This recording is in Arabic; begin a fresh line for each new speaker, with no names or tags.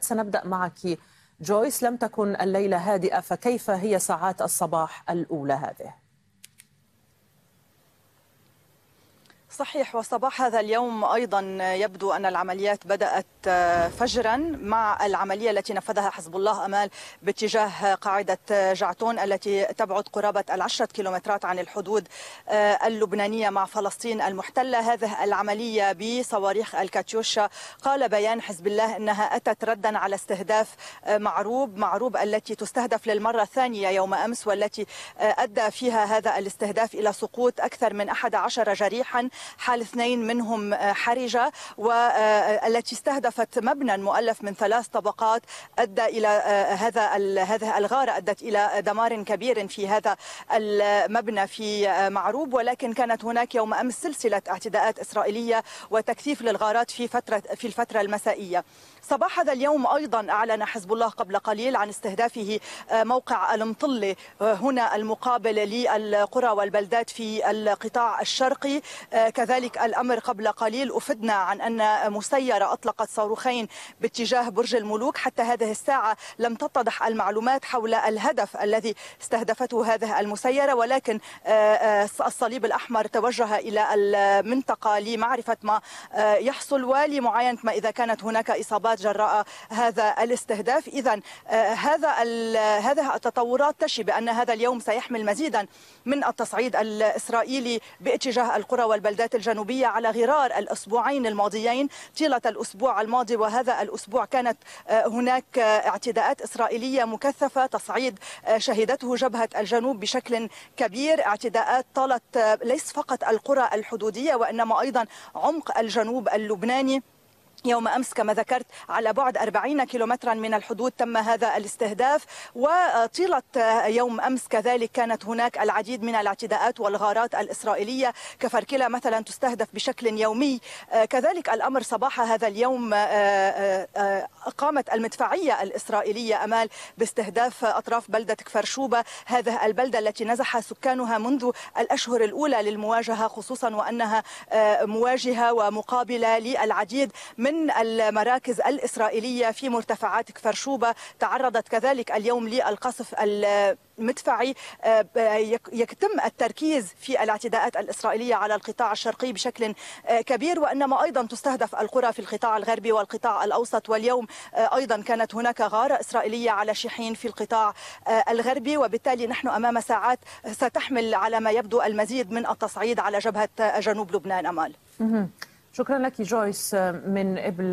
سنبدأ معك جويس لم تكن الليلة هادئة فكيف هي ساعات الصباح الأولى هذه؟ صحيح وصباح هذا اليوم ايضا يبدو ان العمليات بدات آه، فجرا مع العمليه التي نفذها حزب الله امال باتجاه قاعده آه، جعتون التي تبعد قرابه العشره كيلومترات عن الحدود آه، اللبنانيه مع فلسطين المحتله، هذه العمليه بصواريخ الكاتيوشا قال بيان حزب الله انها اتت ردا على استهداف معروب، معروب التي تستهدف للمره الثانيه يوم امس والتي ادى فيها هذا الاستهداف الى سقوط اكثر من 11 جريحا حال اثنين منهم آه، حرجة والتي آه، استهدفت مبنى مؤلف من ثلاث طبقات أدى إلى آه، هذا هذه الغارة أدت إلى دمار كبير في هذا المبنى في معروب ولكن كانت هناك يوم أمس سلسلة اعتداءات إسرائيلية وتكثيف للغارات في فترة في الفترة المسائية صباح هذا اليوم أيضا أعلن حزب الله قبل قليل عن استهدافه موقع المطلة هنا المقابل للقرى والبلدات في القطاع الشرقي كذلك الأمر قبل قليل أفدنا عن أن مسيرة أطلقت صاروخين باتجاه برج الملوك حتى هذه الساعة لم تتضح المعلومات حول الهدف الذي استهدفته هذه المسيرة ولكن آه، آه، الصليب الأحمر توجه إلى المنطقة لمعرفة ما آه، يحصل ولمعاينة ما إذا كانت هناك إصابات جراء هذا الاستهداف إذا هذا هذه التطورات تشي بأن هذا اليوم سيحمل مزيدا من التصعيد الإسرائيلي باتجاه القرى والبلدات السادات الجنوبية على غرار الأسبوعين الماضيين طيلة الأسبوع الماضي وهذا الأسبوع كانت آه، هناك آه، اعتداءات إسرائيلية مكثفة تصعيد آه، شهدته جبهة الجنوب بشكل كبير اعتداءات طالت ليس فقط القرى الحدودية وإنما أيضا عمق الجنوب اللبناني يوم امس كما ذكرت على بعد 40 كيلومترا من الحدود تم هذا الاستهداف وطيله يوم امس كذلك كانت هناك العديد من الاعتداءات والغارات الاسرائيليه كفركله مثلا تستهدف بشكل يومي آه، كذلك الامر صباح هذا اليوم آه، آه، قامت المدفعيه الاسرائيليه امال باستهداف اطراف بلده كفرشوبه هذه البلده التي نزح سكانها منذ الاشهر الاولى للمواجهه خصوصا وانها مواجهه ومقابله للعديد من من المراكز الإسرائيلية في مرتفعات كفرشوبه تعرضت كذلك اليوم للقصف المدفعي آه، يتم التركيز في الاعتداءات الإسرائيلية على القطاع الشرقي بشكل آه، كبير وإنما أيضا تستهدف القرى في القطاع الغربي والقطاع الأوسط واليوم آه، أيضا كانت هناك غارة إسرائيلية على شحين في القطاع الغربي وبالتالي نحن أمام ساعات ستحمل على ما يبدو المزيد من التصعيد على جبهة جنوب لبنان أمال شكرا لك جويس آه، من إبل